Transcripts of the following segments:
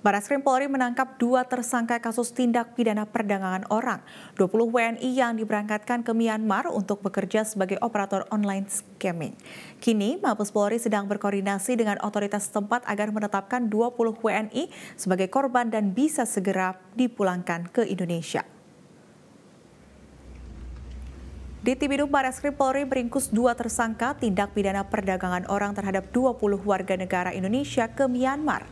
Krim Polri menangkap dua tersangka kasus tindak pidana perdagangan orang. 20 WNI yang diberangkatkan ke Myanmar untuk bekerja sebagai operator online scamming. Kini, Mabes Polri sedang berkoordinasi dengan otoritas setempat agar menetapkan 20 WNI sebagai korban dan bisa segera dipulangkan ke Indonesia. Di Baras Krim Polri meringkus dua tersangka tindak pidana perdagangan orang terhadap 20 warga negara Indonesia ke Myanmar.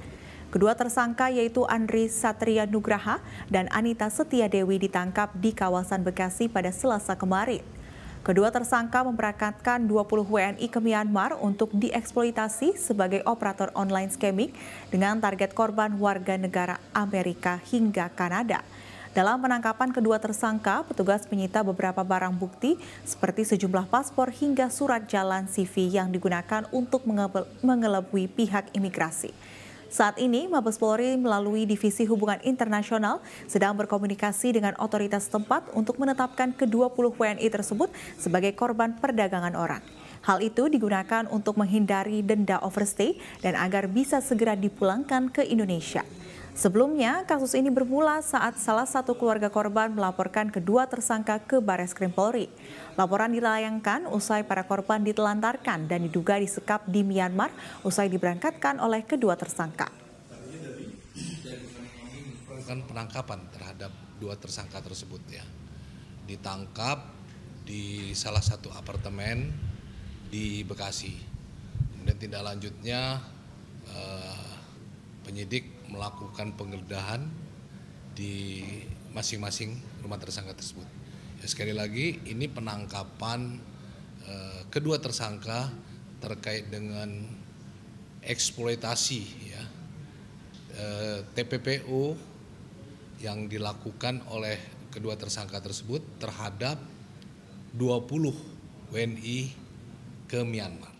Kedua tersangka yaitu Andri Satria Nugraha dan Anita Setia Dewi ditangkap di kawasan Bekasi pada Selasa kemarin. Kedua tersangka memberangkatkan 20 WNI ke Myanmar untuk dieksploitasi sebagai operator online scamming dengan target korban warga negara Amerika hingga Kanada. Dalam penangkapan kedua tersangka, petugas menyita beberapa barang bukti seperti sejumlah paspor hingga surat jalan CV yang digunakan untuk mengelabui pihak imigrasi. Saat ini, Mabes Polri melalui Divisi Hubungan Internasional sedang berkomunikasi dengan otoritas tempat untuk menetapkan ke-20 WNI tersebut sebagai korban perdagangan orang. Hal itu digunakan untuk menghindari denda overstay dan agar bisa segera dipulangkan ke Indonesia. Sebelumnya, kasus ini bermula saat salah satu keluarga korban melaporkan kedua tersangka ke Bares Krim Polri. Laporan dilayangkan usai para korban ditelantarkan dan diduga disekap di Myanmar usai diberangkatkan oleh kedua tersangka. Kan penangkapan terhadap dua tersangka tersebut ya. Ditangkap di salah satu apartemen di Bekasi. Kemudian tindak lanjutnya eh, penyidik melakukan penggeledahan di masing-masing rumah tersangka tersebut. Ya, sekali lagi ini penangkapan eh, kedua tersangka terkait dengan eksploitasi ya eh, TPPU yang dilakukan oleh kedua tersangka tersebut terhadap 20 WNI ke Myanmar.